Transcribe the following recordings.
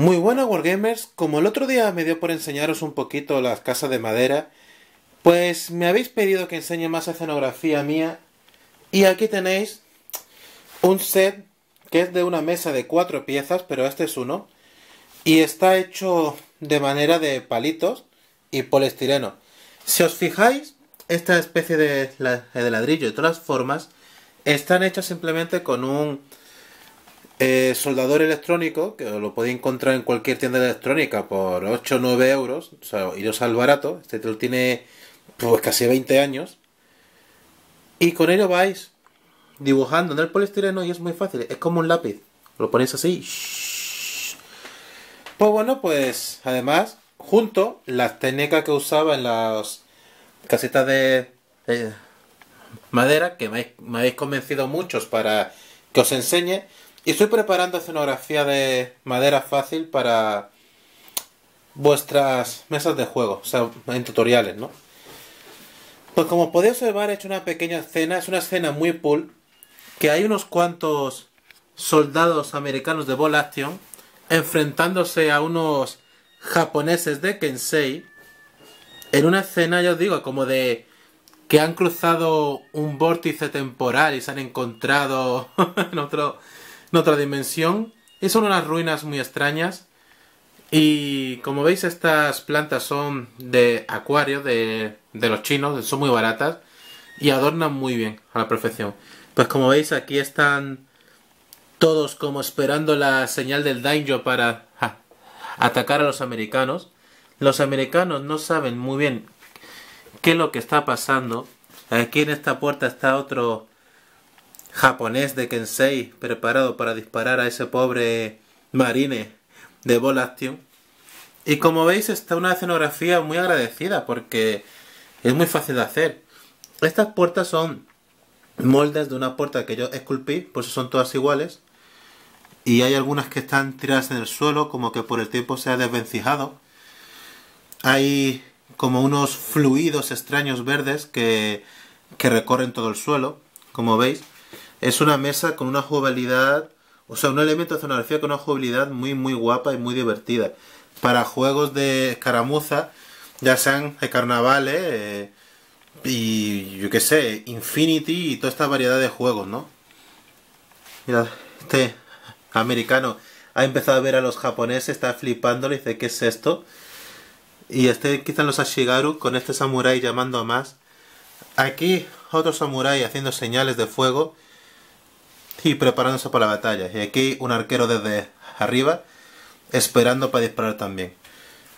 Muy buenas Wargamers, como el otro día me dio por enseñaros un poquito las casas de madera, pues me habéis pedido que enseñe más escenografía mía y aquí tenéis un set que es de una mesa de cuatro piezas, pero este es uno, y está hecho de manera de palitos y poliestireno. Si os fijáis, esta especie de, ladrillo de todas formas están hechas simplemente con un eh, soldador electrónico, que lo podéis encontrar en cualquier tienda de electrónica por 8 o 9 euros, o sea, iros al barato, este lo tiene pues casi 20 años, y con ello vais dibujando en el poliestireno y es muy fácil, es como un lápiz, lo ponéis así. Pues bueno, pues además, junto las técnicas que usaba en las casetas de, madera, que me habéis convencido muchos para que os enseñe, y estoy preparando escenografía de madera fácil para vuestras mesas de juego, o sea, en tutoriales, ¿no? Pues como podéis observar, he hecho una pequeña escena, es una escena muy pool, que hay unos cuantos soldados americanos de Ball Action enfrentándose a unos japoneses de Kensei en una escena, ya os digo, como de que han cruzado un vórtice temporal y se han encontrado en otro en otra dimensión, son unas ruinas muy extrañas. Y como veis, estas plantas son de acuario, de, los chinos, son muy baratas y adornan muy bien a la perfección. Pues como veis, aquí están todos como esperando la señal del daimyo para atacar a los americanos. Los americanos no saben muy bien qué es lo que está pasando. Aquí en esta puerta está otro japonés de Kensei preparado para disparar a ese pobre marine de Ball Y como veis está una escenografía muy agradecida porque es muy fácil de hacer. Estas puertas son moldes de una puerta que yo esculpí, por eso son todas iguales. Y hay algunas que están tiradas en el suelo, como que por el tiempo se ha desvencijado. Hay como unos fluidos extraños verdes que, que recorren todo el suelo, como veis. Es una mesa con una jugabilidad, o sea, un elemento de escenografía con una jugabilidad muy, muy guapa y muy divertida. Para juegos de escaramuza, ya sean de carnavales eh, y yo qué sé, Infinity y toda esta variedad de juegos, ¿no? Mira, este americano ha empezado a ver a los japoneses, está flipándole, dice, ¿qué es esto? Y este quitan los Ashigaru con este samurái llamando a más. Aquí otro samurái haciendo señales de fuego y preparándose para la batalla. Y aquí un arquero desde arriba esperando para disparar también.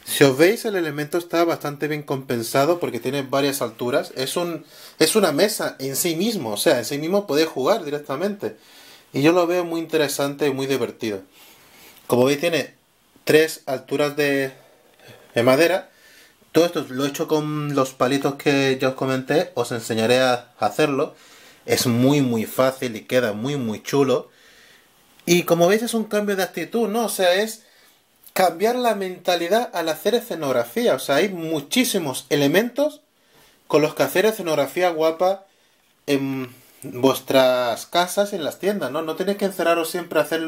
Si os veis, el elemento está bastante bien compensado porque tiene varias alturas. Es, un, es una mesa en sí mismo, o sea, en sí mismo podéis jugar directamente. Y yo lo veo muy interesante y muy divertido. Como veis, tiene tres alturas de, de madera. Todo esto lo he hecho con los palitos que ya os comenté. Os enseñaré a hacerlo. Es muy muy fácil y queda muy muy chulo. Y como veis es un cambio de actitud, ¿no? O sea, es cambiar la mentalidad al hacer escenografía. O sea, hay muchísimos elementos con los que hacer escenografía guapa en vuestras casas, en las tiendas, ¿no? No tenéis que encerraros siempre a hacer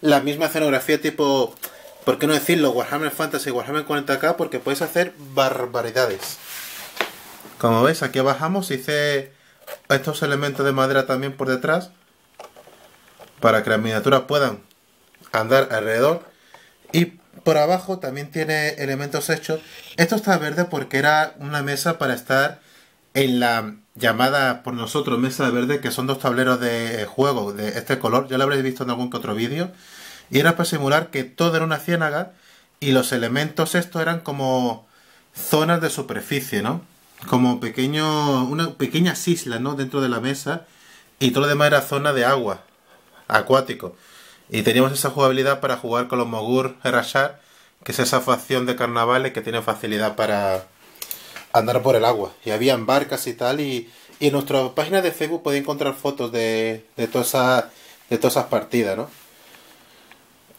la misma escenografía tipo, ¿por qué no decirlo? Warhammer Fantasy, Warhammer 40k, porque podéis hacer barbaridades. Como veis, aquí bajamos, y hice estos elementos de madera también por detrás para que las miniaturas puedan andar alrededor y por abajo también tiene elementos hechos esto está verde porque era una mesa para estar en la llamada por nosotros mesa verde que son dos tableros de juego de este color ya lo habréis visto en algún que otro vídeo y era para simular que todo era una ciénaga y los elementos estos eran como zonas de superficie no como pequeño, una pequeña isla, ¿no? Dentro de la mesa y todo lo demás era zona de agua, acuático. Y teníamos esa jugabilidad para jugar con los Mogur Rashar, que es esa facción de carnavales que tiene facilidad para andar por el agua. Y había barcas y tal, y, y, en nuestra página de Facebook podéis encontrar fotos de, de, de todas esas partidas, ¿no?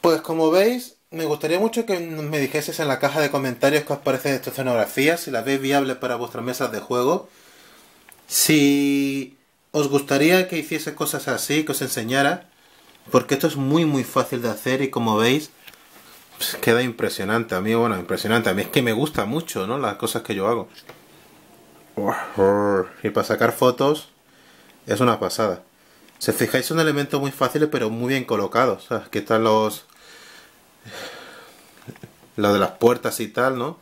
Pues como veis, me gustaría mucho que me dijeseis en la caja de comentarios qué os parece esta escenografía, si la veis viable para vuestras mesas de juego. Si os gustaría que hiciese cosas así, que os enseñara, porque esto es muy muy fácil de hacer y como veis, pues, queda impresionante. A mí, bueno, impresionante. A mí es que me gusta mucho, ¿no? Las cosas que yo hago. Y para sacar fotos es una pasada. Si fijáis son elementos muy fáciles pero muy bien colocados. aquí están los lo de las puertas y tal, ¿no?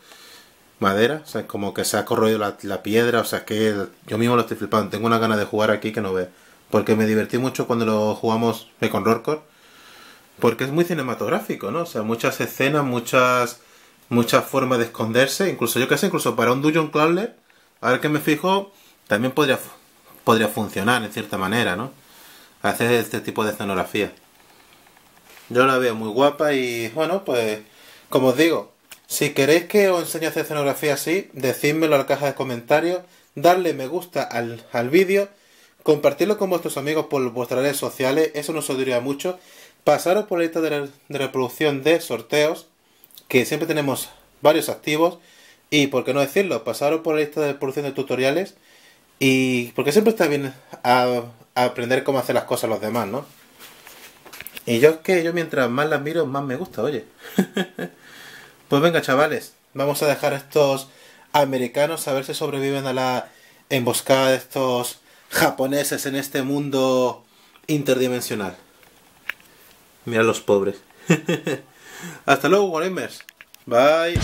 Madera, o sea, como que se ha corroído la, piedra, o sea, que yo mismo lo estoy flipando. Tengo una ganas de jugar aquí que no ve. Porque me divertí mucho cuando lo jugamos eh, con Rorcor. Porque es muy cinematográfico, ¿no? O sea, muchas escenas, muchas muchas formas de esconderse. Incluso, yo que sé, incluso para un Dungeon Crawler, a ver que me fijo, también podría, podría funcionar en cierta manera, ¿no? Hacer este tipo de escenografía. Yo la veo muy guapa y bueno, pues como os digo, si queréis que os enseñe a hacer escenografía así, decídmelo en la caja de comentarios, darle me gusta al, vídeo, compartirlo con vuestros amigos por vuestras redes sociales, eso nos ayudaría mucho. Pasaros por la lista de, reproducción de sorteos, que siempre tenemos varios activos. Y por qué no decirlo, pasaros por la lista de reproducción de tutoriales. Y porque siempre está bien aprender cómo hacer las cosas los demás, ¿no? Y yo es que yo mientras más las miro, más me gusta, oye. pues venga, chavales, vamos a dejar a estos americanos a ver si sobreviven a la emboscada de estos japoneses en este mundo interdimensional. Mira los pobres. Hasta luego, Warhammers. Bye.